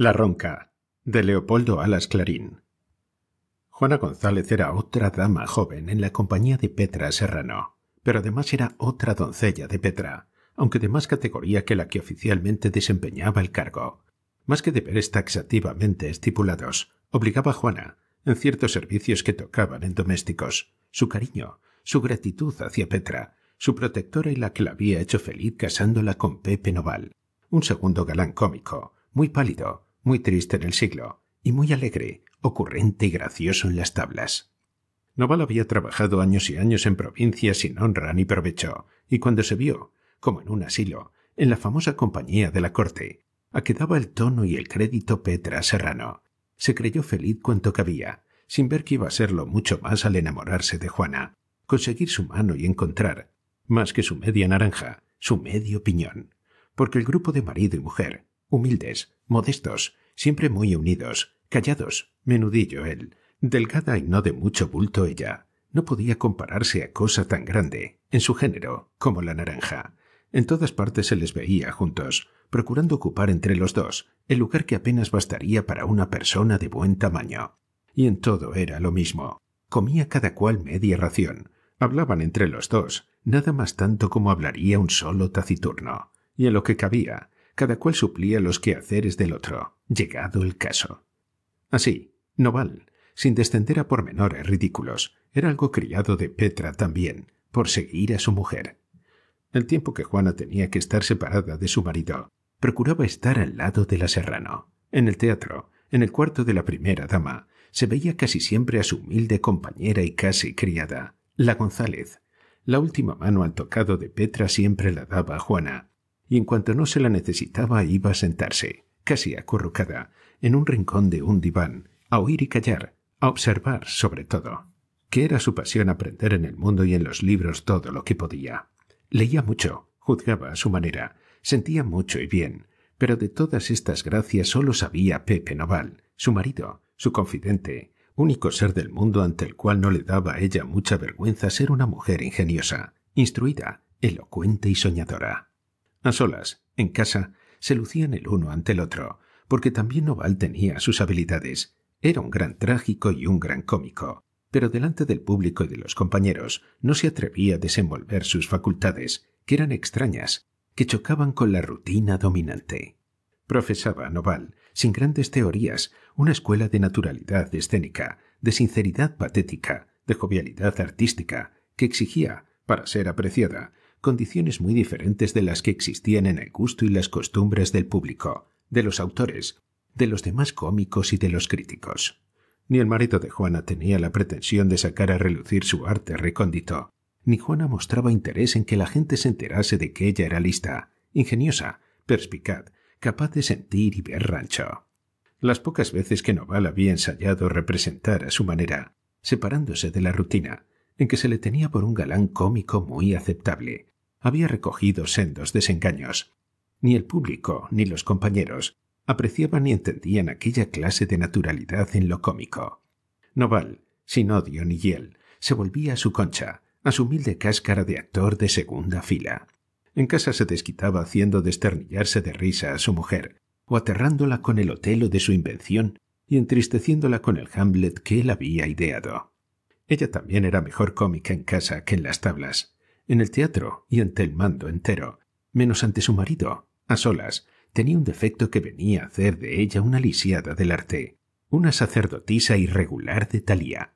La Ronca, de Leopoldo Alas Clarín. Juana González era otra dama joven en la compañía de Petra Serrano, pero además era otra doncella de Petra, aunque de más categoría que la que oficialmente desempeñaba el cargo. Más que deberes taxativamente estipulados, obligaba a Juana, en ciertos servicios que tocaban en domésticos, su cariño, su gratitud hacia Petra, su protectora y la que la había hecho feliz casándola con Pepe Noval, un segundo galán cómico, muy pálido, muy triste en el siglo, y muy alegre, ocurrente y gracioso en las tablas. Noval había trabajado años y años en provincias sin honra ni provecho, y cuando se vio, como en un asilo, en la famosa compañía de la corte, a que daba el tono y el crédito Petra Serrano, se creyó feliz cuanto cabía, sin ver que iba a serlo mucho más al enamorarse de Juana, conseguir su mano y encontrar, más que su media naranja, su medio piñón, porque el grupo de marido y mujer, humildes, modestos, siempre muy unidos, callados, menudillo él, delgada y no de mucho bulto ella. No podía compararse a cosa tan grande, en su género, como la naranja. En todas partes se les veía juntos, procurando ocupar entre los dos el lugar que apenas bastaría para una persona de buen tamaño. Y en todo era lo mismo. Comía cada cual media ración. Hablaban entre los dos, nada más tanto como hablaría un solo taciturno. Y en lo que cabía, cada cual suplía los quehaceres del otro, llegado el caso. Así, Noval, sin descender a pormenores ridículos, era algo criado de Petra también, por seguir a su mujer. El tiempo que Juana tenía que estar separada de su marido, procuraba estar al lado de la Serrano. En el teatro, en el cuarto de la primera dama, se veía casi siempre a su humilde compañera y casi criada, la González. La última mano al tocado de Petra siempre la daba a Juana, y en cuanto no se la necesitaba iba a sentarse, casi acurrucada, en un rincón de un diván, a oír y callar, a observar sobre todo, que era su pasión aprender en el mundo y en los libros todo lo que podía. Leía mucho, juzgaba a su manera, sentía mucho y bien, pero de todas estas gracias sólo sabía Pepe Noval, su marido, su confidente, único ser del mundo ante el cual no le daba a ella mucha vergüenza ser una mujer ingeniosa, instruida, elocuente y soñadora. A solas, en casa, se lucían el uno ante el otro, porque también noval tenía sus habilidades. Era un gran trágico y un gran cómico, pero delante del público y de los compañeros no se atrevía a desenvolver sus facultades, que eran extrañas, que chocaban con la rutina dominante. Profesaba Noval, sin grandes teorías, una escuela de naturalidad escénica, de sinceridad patética, de jovialidad artística, que exigía, para ser apreciada, condiciones muy diferentes de las que existían en el gusto y las costumbres del público, de los autores, de los demás cómicos y de los críticos. Ni el marido de Juana tenía la pretensión de sacar a relucir su arte recóndito, ni Juana mostraba interés en que la gente se enterase de que ella era lista, ingeniosa, perspicaz, capaz de sentir y ver rancho. Las pocas veces que Noval había ensayado representar a su manera, separándose de la rutina, en que se le tenía por un galán cómico muy aceptable, había recogido sendos desengaños. Ni el público ni los compañeros apreciaban ni entendían aquella clase de naturalidad en lo cómico. Noval, sin odio ni hiel, se volvía a su concha, a su humilde cáscara de actor de segunda fila. En casa se desquitaba haciendo desternillarse de risa a su mujer, o aterrándola con el Otelo de su invención y entristeciéndola con el Hamlet que él había ideado. Ella también era mejor cómica en casa que en las tablas, en el teatro y ante el mando entero, menos ante su marido, a solas, tenía un defecto que venía a hacer de ella una lisiada del arte, una sacerdotisa irregular de Talía.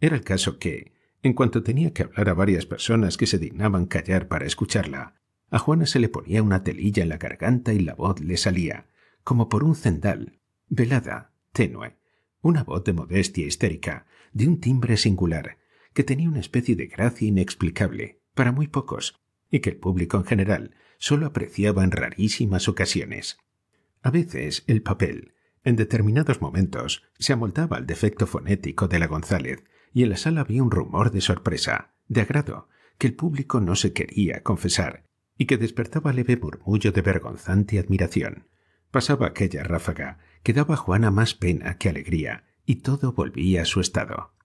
Era el caso que, en cuanto tenía que hablar a varias personas que se dignaban callar para escucharla, a Juana se le ponía una telilla en la garganta y la voz le salía, como por un cendal, velada, tenue, una voz de modestia histérica, de un timbre singular, que tenía una especie de gracia inexplicable, para muy pocos, y que el público en general solo apreciaba en rarísimas ocasiones. A veces el papel, en determinados momentos, se amoldaba al defecto fonético de la González, y en la sala había un rumor de sorpresa, de agrado, que el público no se quería confesar, y que despertaba leve murmullo de vergonzante admiración. Pasaba aquella ráfaga que daba a Juana más pena que alegría, y todo volvía a su estado.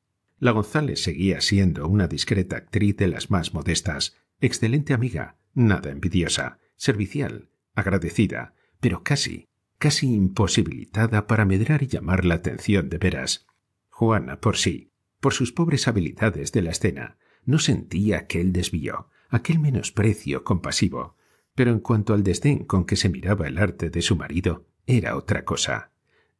La González seguía siendo una discreta actriz de las más modestas, excelente amiga, nada envidiosa, servicial, agradecida, pero casi, casi imposibilitada para medrar y llamar la atención de veras. Juana, por sí, por sus pobres habilidades de la escena, no sentía aquel desvío, aquel menosprecio compasivo, pero en cuanto al desdén con que se miraba el arte de su marido, era otra cosa.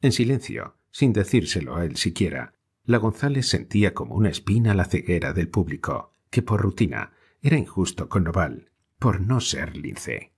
En silencio, sin decírselo a él siquiera, la González sentía como una espina la ceguera del público, que por rutina era injusto con Noval, por no ser lince.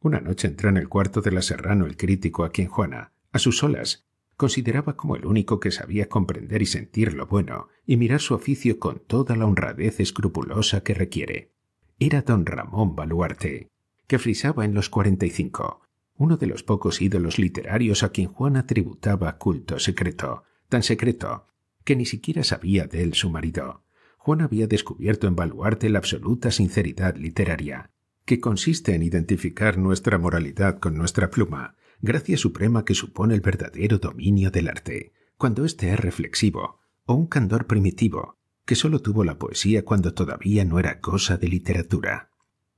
Una noche entró en el cuarto de la Serrano el crítico a quien Juana, a sus solas, consideraba como el único que sabía comprender y sentir lo bueno y mirar su oficio con toda la honradez escrupulosa que requiere. Era don Ramón Baluarte, que frisaba en los cuarenta y cinco, uno de los pocos ídolos literarios a quien Juana tributaba culto secreto, tan secreto que ni siquiera sabía de él su marido. Juan había descubierto en Baluarte la absoluta sinceridad literaria, que consiste en identificar nuestra moralidad con nuestra pluma, gracia suprema que supone el verdadero dominio del arte, cuando éste es reflexivo, o un candor primitivo, que sólo tuvo la poesía cuando todavía no era cosa de literatura.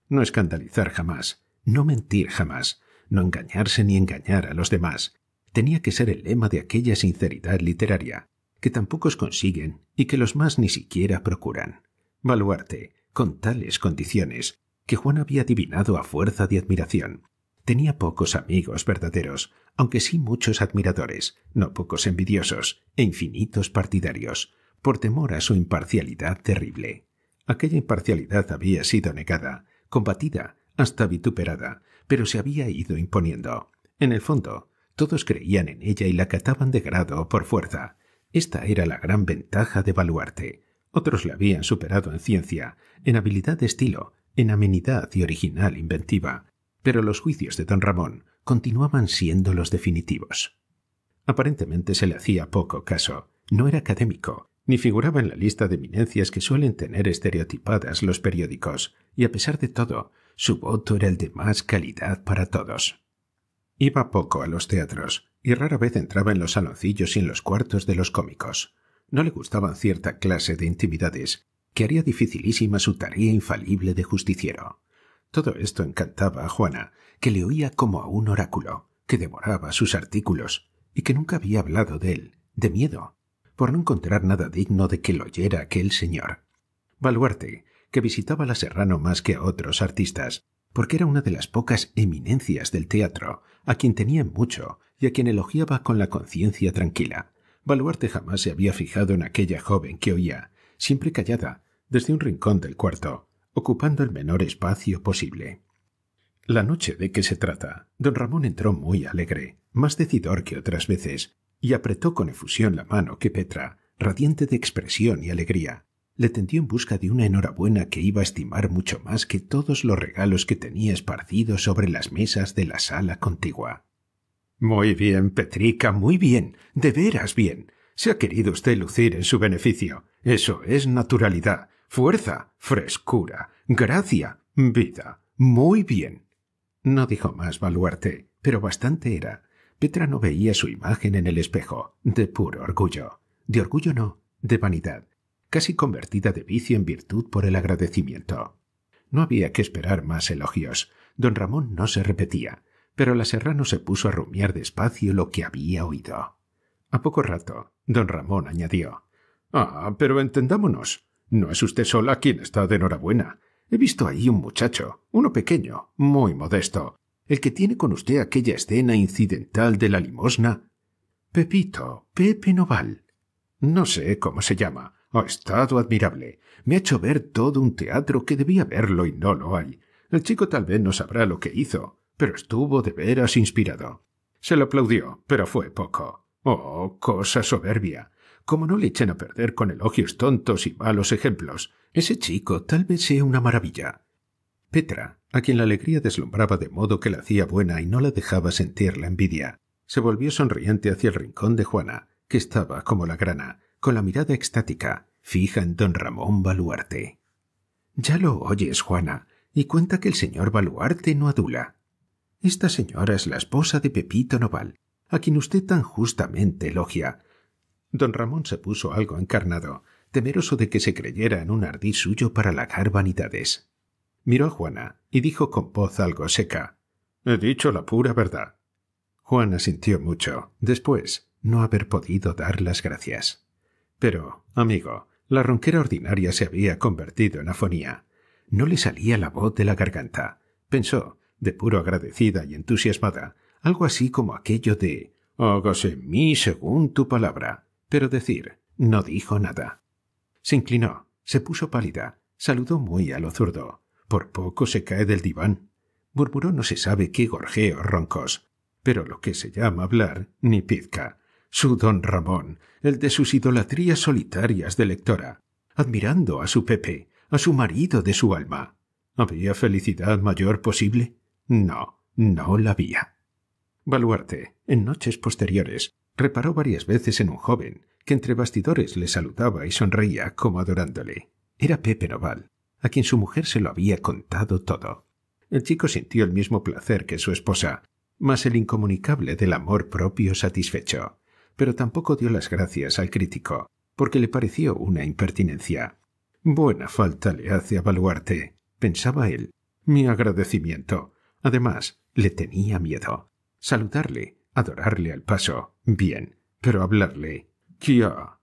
No escandalizar jamás, no mentir jamás, no engañarse ni engañar a los demás, tenía que ser el lema de aquella sinceridad literaria, que tampoco consiguen y que los más ni siquiera procuran. Baluarte, con tales condiciones, que Juan había adivinado a fuerza de admiración. Tenía pocos amigos verdaderos, aunque sí muchos admiradores, no pocos envidiosos e infinitos partidarios, por temor a su imparcialidad terrible. Aquella imparcialidad había sido negada, combatida, hasta vituperada, pero se había ido imponiendo. En el fondo, todos creían en ella y la cataban de grado por fuerza, esta era la gran ventaja de Baluarte. Otros la habían superado en ciencia, en habilidad de estilo, en amenidad y original inventiva, pero los juicios de don Ramón continuaban siendo los definitivos. Aparentemente se le hacía poco caso, no era académico, ni figuraba en la lista de eminencias que suelen tener estereotipadas los periódicos, y a pesar de todo, su voto era el de más calidad para todos. Iba poco a los teatros, y rara vez entraba en los saloncillos y en los cuartos de los cómicos. No le gustaban cierta clase de intimidades que haría dificilísima su tarea infalible de justiciero. Todo esto encantaba a Juana, que le oía como a un oráculo, que devoraba sus artículos, y que nunca había hablado de él, de miedo, por no encontrar nada digno de que lo oyera aquel señor. Baluarte, que visitaba la Serrano más que a otros artistas, porque era una de las pocas eminencias del teatro a quien tenía mucho y a quien elogiaba con la conciencia tranquila. Baluarte jamás se había fijado en aquella joven que oía, siempre callada, desde un rincón del cuarto, ocupando el menor espacio posible. La noche de que se trata, don Ramón entró muy alegre, más decidor que otras veces, y apretó con efusión la mano que Petra, radiante de expresión y alegría, le tendió en busca de una enhorabuena que iba a estimar mucho más que todos los regalos que tenía esparcidos sobre las mesas de la sala contigua. Muy bien, Petrica, muy bien, de veras bien. Se ha querido usted lucir en su beneficio. Eso es naturalidad, fuerza, frescura, gracia, vida. Muy bien. No dijo más baluarte, pero bastante era. Petra no veía su imagen en el espejo, de puro orgullo. De orgullo no, de vanidad, casi convertida de vicio en virtud por el agradecimiento. No había que esperar más elogios. Don Ramón no se repetía, pero la serrano se puso a rumiar despacio lo que había oído. A poco rato, don Ramón añadió Ah, pero entendámonos. No es usted sola quien está de enhorabuena. He visto ahí un muchacho, uno pequeño, muy modesto, el que tiene con usted aquella escena incidental de la limosna. Pepito, Pepe Noval. No sé cómo se llama, ha estado admirable. Me ha hecho ver todo un teatro que debía verlo y no lo hay. El chico tal vez no sabrá lo que hizo, pero estuvo de veras inspirado. Se lo aplaudió, pero fue poco. Oh, cosa soberbia. Como no le echen a perder con elogios tontos y malos ejemplos, ese chico tal vez sea una maravilla. Petra, a quien la alegría deslumbraba de modo que la hacía buena y no la dejaba sentir la envidia, se volvió sonriente hacia el rincón de Juana, que estaba como la grana, con la mirada extática, fija en don Ramón Baluarte. Ya lo oyes, Juana, y cuenta que el señor Baluarte no adula. Esta señora es la esposa de Pepito Noval, a quien usted tan justamente elogia. Don Ramón se puso algo encarnado, temeroso de que se creyera en un ardid suyo para lagar vanidades. Miró a Juana y dijo con voz algo seca He dicho la pura verdad. Juana sintió mucho, después, no haber podido dar las gracias. Pero, amigo, la ronquera ordinaria se había convertido en afonía. No le salía la voz de la garganta. Pensó, de puro agradecida y entusiasmada, algo así como aquello de Hágase mí según tu palabra. Pero decir, no dijo nada. Se inclinó, se puso pálida, saludó muy a lo zurdo. Por poco se cae del diván. Murmuró no se sabe qué gorjeos roncos, pero lo que se llama hablar, ni pizca su don Ramón, el de sus idolatrías solitarias de lectora, admirando a su Pepe, a su marido de su alma. ¿Había felicidad mayor posible? No, no la había. Baluarte, en noches posteriores, reparó varias veces en un joven que entre bastidores le saludaba y sonreía como adorándole. Era Pepe Noval, a quien su mujer se lo había contado todo. El chico sintió el mismo placer que su esposa, mas el incomunicable del amor propio satisfecho pero tampoco dio las gracias al crítico, porque le pareció una impertinencia. Buena falta le hace a Baluarte, pensaba él. Mi agradecimiento. Además, le tenía miedo. Saludarle, adorarle al paso, bien, pero hablarle. ¡Quiá!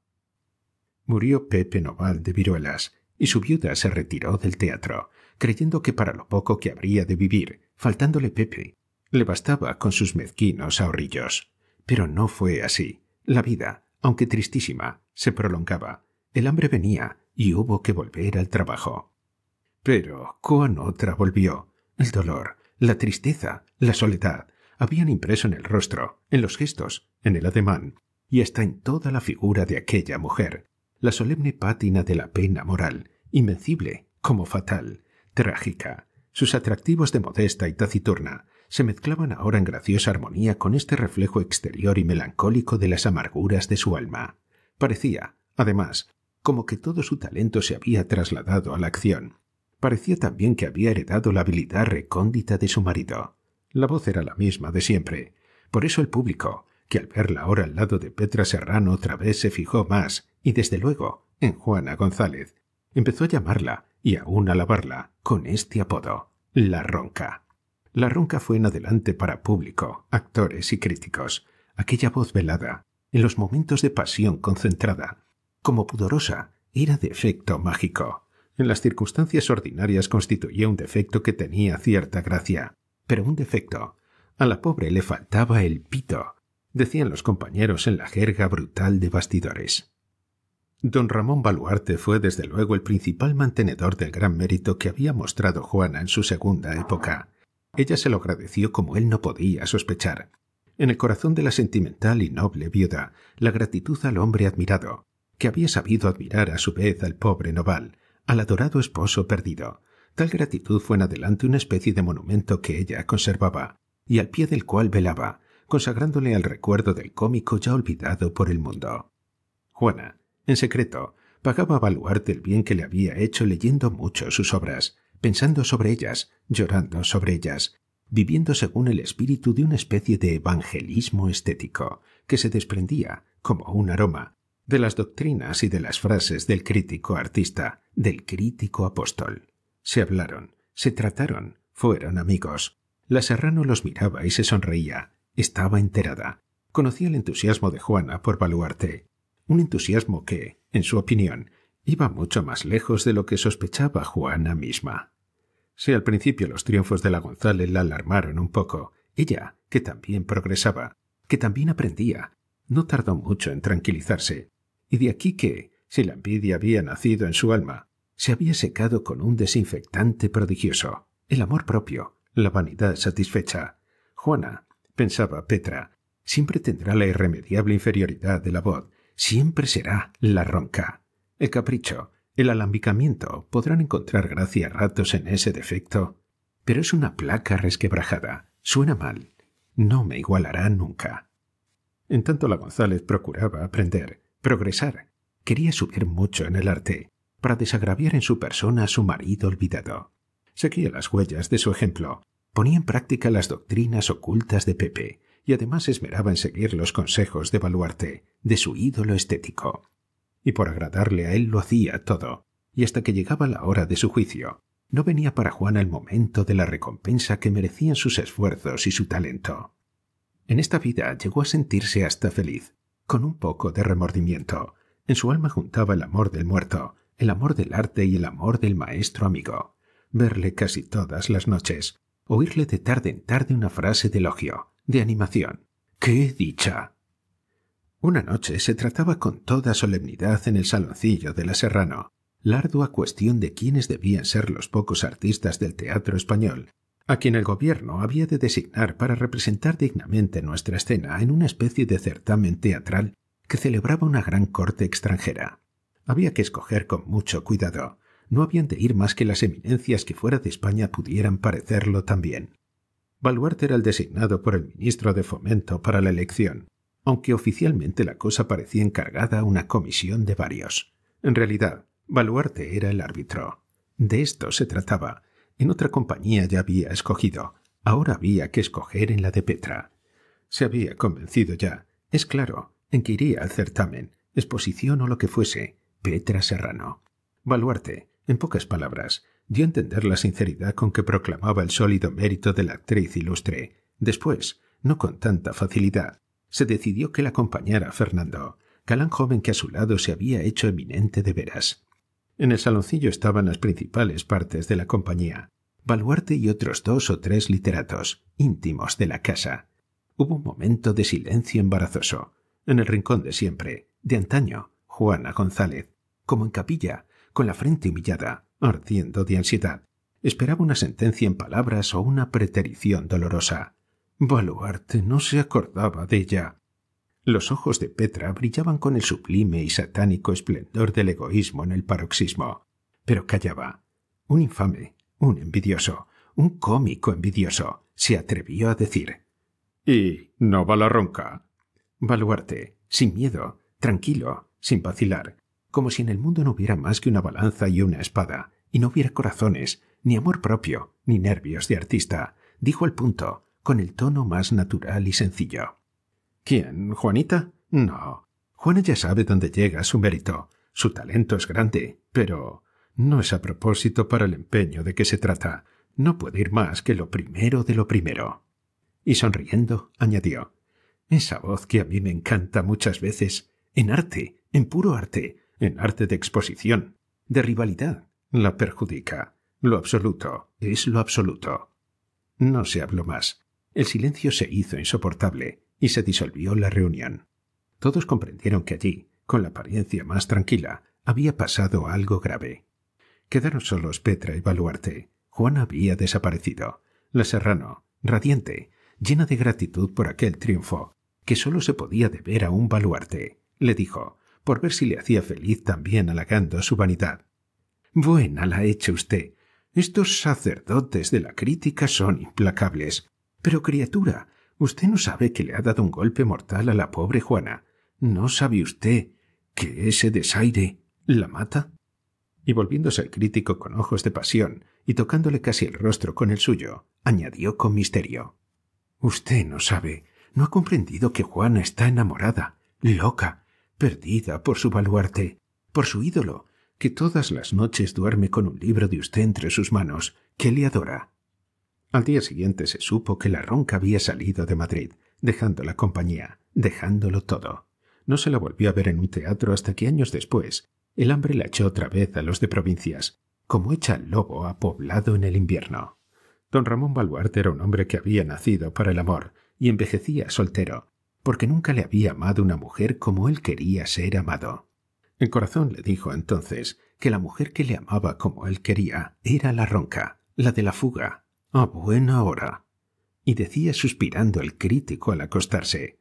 Murió Pepe Noval de viruelas, y su viuda se retiró del teatro, creyendo que para lo poco que habría de vivir, faltándole Pepe, le bastaba con sus mezquinos ahorrillos. Pero no fue así. La vida, aunque tristísima, se prolongaba. El hambre venía y hubo que volver al trabajo. Pero con otra volvió. El dolor, la tristeza, la soledad habían impreso en el rostro, en los gestos, en el ademán y hasta en toda la figura de aquella mujer, la solemne pátina de la pena moral, invencible como fatal, trágica, sus atractivos de modesta y taciturna, se mezclaban ahora en graciosa armonía con este reflejo exterior y melancólico de las amarguras de su alma. Parecía, además, como que todo su talento se había trasladado a la acción. Parecía también que había heredado la habilidad recóndita de su marido. La voz era la misma de siempre. Por eso el público, que al verla ahora al lado de Petra Serrano otra vez se fijó más, y desde luego, en Juana González, empezó a llamarla y aún a alabarla con este apodo, la ronca. La ronca fue en adelante para público, actores y críticos, aquella voz velada, en los momentos de pasión concentrada, como pudorosa, era de efecto mágico. En las circunstancias ordinarias constituía un defecto que tenía cierta gracia, pero un defecto. A la pobre le faltaba el pito, decían los compañeros en la jerga brutal de bastidores. Don Ramón Baluarte fue desde luego el principal mantenedor del gran mérito que había mostrado Juana en su segunda época, ella se lo agradeció como él no podía sospechar. En el corazón de la sentimental y noble viuda, la gratitud al hombre admirado, que había sabido admirar a su vez al pobre Noval, al adorado esposo perdido. Tal gratitud fue en adelante una especie de monumento que ella conservaba, y al pie del cual velaba, consagrándole al recuerdo del cómico ya olvidado por el mundo. Juana, en secreto, pagaba a baluarte el bien que le había hecho leyendo mucho sus obras, pensando sobre ellas, llorando sobre ellas, viviendo según el espíritu de una especie de evangelismo estético que se desprendía, como un aroma, de las doctrinas y de las frases del crítico artista, del crítico apóstol. Se hablaron, se trataron, fueron amigos. La Serrano los miraba y se sonreía. Estaba enterada. Conocía el entusiasmo de Juana por Baluarte. Un entusiasmo que, en su opinión, iba mucho más lejos de lo que sospechaba Juana misma. Si al principio los triunfos de la González la alarmaron un poco, ella, que también progresaba, que también aprendía, no tardó mucho en tranquilizarse, y de aquí que, si la envidia había nacido en su alma, se había secado con un desinfectante prodigioso, el amor propio, la vanidad satisfecha. Juana, pensaba Petra, siempre tendrá la irremediable inferioridad de la voz, siempre será la ronca. El capricho, el alambicamiento podrán encontrar gracia ratos en ese defecto, pero es una placa resquebrajada, suena mal, no me igualará nunca. En tanto la González procuraba aprender, progresar, quería subir mucho en el arte, para desagraviar en su persona a su marido olvidado. Seguía las huellas de su ejemplo, ponía en práctica las doctrinas ocultas de Pepe, y además esmeraba en seguir los consejos de Baluarte, de su ídolo estético y por agradarle a él lo hacía todo, y hasta que llegaba la hora de su juicio, no venía para Juana el momento de la recompensa que merecían sus esfuerzos y su talento. En esta vida llegó a sentirse hasta feliz, con un poco de remordimiento. En su alma juntaba el amor del muerto, el amor del arte y el amor del maestro amigo. Verle casi todas las noches, oírle de tarde en tarde una frase de elogio, de animación. ¡Qué dicha! Una noche se trataba con toda solemnidad en el saloncillo de la Serrano la ardua cuestión de quiénes debían ser los pocos artistas del teatro español a quien el gobierno había de designar para representar dignamente nuestra escena en una especie de certamen teatral que celebraba una gran corte extranjera. Había que escoger con mucho cuidado. No habían de ir más que las eminencias que fuera de España pudieran parecerlo también. Baluarte era el designado por el ministro de Fomento para la elección, aunque oficialmente la cosa parecía encargada a una comisión de varios. En realidad, Baluarte era el árbitro. De esto se trataba. En otra compañía ya había escogido. Ahora había que escoger en la de Petra. Se había convencido ya, es claro, en que iría al certamen, exposición o lo que fuese, Petra Serrano. Baluarte, en pocas palabras, dio a entender la sinceridad con que proclamaba el sólido mérito de la actriz ilustre. Después, no con tanta facilidad, se decidió que la acompañara Fernando, galán joven que a su lado se había hecho eminente de veras. En el saloncillo estaban las principales partes de la compañía, Baluarte y otros dos o tres literatos, íntimos de la casa. Hubo un momento de silencio embarazoso. En el rincón de siempre, de antaño, Juana González, como en capilla, con la frente humillada, ardiendo de ansiedad, esperaba una sentencia en palabras o una preterición dolorosa. Baluarte no se acordaba de ella. Los ojos de Petra brillaban con el sublime y satánico esplendor del egoísmo en el paroxismo. Pero callaba. Un infame, un envidioso, un cómico envidioso, se atrevió a decir. Y no va la ronca. Baluarte, sin miedo, tranquilo, sin vacilar, como si en el mundo no hubiera más que una balanza y una espada, y no hubiera corazones, ni amor propio, ni nervios de artista, dijo el punto, con el tono más natural y sencillo. ¿Quién? ¿Juanita? No. Juana ya sabe dónde llega su mérito. Su talento es grande, pero no es a propósito para el empeño de que se trata. No puede ir más que lo primero de lo primero. Y sonriendo, añadió Esa voz que a mí me encanta muchas veces, en arte, en puro arte, en arte de exposición, de rivalidad, la perjudica. Lo absoluto es lo absoluto. No se habló más. El silencio se hizo insoportable y se disolvió la reunión. Todos comprendieron que allí, con la apariencia más tranquila, había pasado algo grave. Quedaron solos Petra y Baluarte. Juana había desaparecido. La Serrano, radiante, llena de gratitud por aquel triunfo, que sólo se podía deber a un Baluarte, le dijo, por ver si le hacía feliz también halagando su vanidad. Buena la ha hecho usted. Estos sacerdotes de la crítica son implacables. Pero criatura, usted no sabe que le ha dado un golpe mortal a la pobre Juana. ¿No sabe usted que ese desaire la mata? Y volviéndose al crítico con ojos de pasión y tocándole casi el rostro con el suyo, añadió con misterio. Usted no sabe, no ha comprendido que Juana está enamorada, loca, perdida por su baluarte, por su ídolo, que todas las noches duerme con un libro de usted entre sus manos, que le adora, al día siguiente se supo que la ronca había salido de Madrid, dejando la compañía, dejándolo todo. No se la volvió a ver en un teatro hasta que años después el hambre la echó otra vez a los de provincias, como echa el lobo a poblado en el invierno. Don Ramón Baluarte era un hombre que había nacido para el amor y envejecía soltero, porque nunca le había amado una mujer como él quería ser amado. El corazón le dijo entonces que la mujer que le amaba como él quería era la ronca, la de la fuga, a buena hora, y decía suspirando el crítico al acostarse,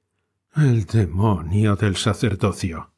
el demonio del sacerdocio.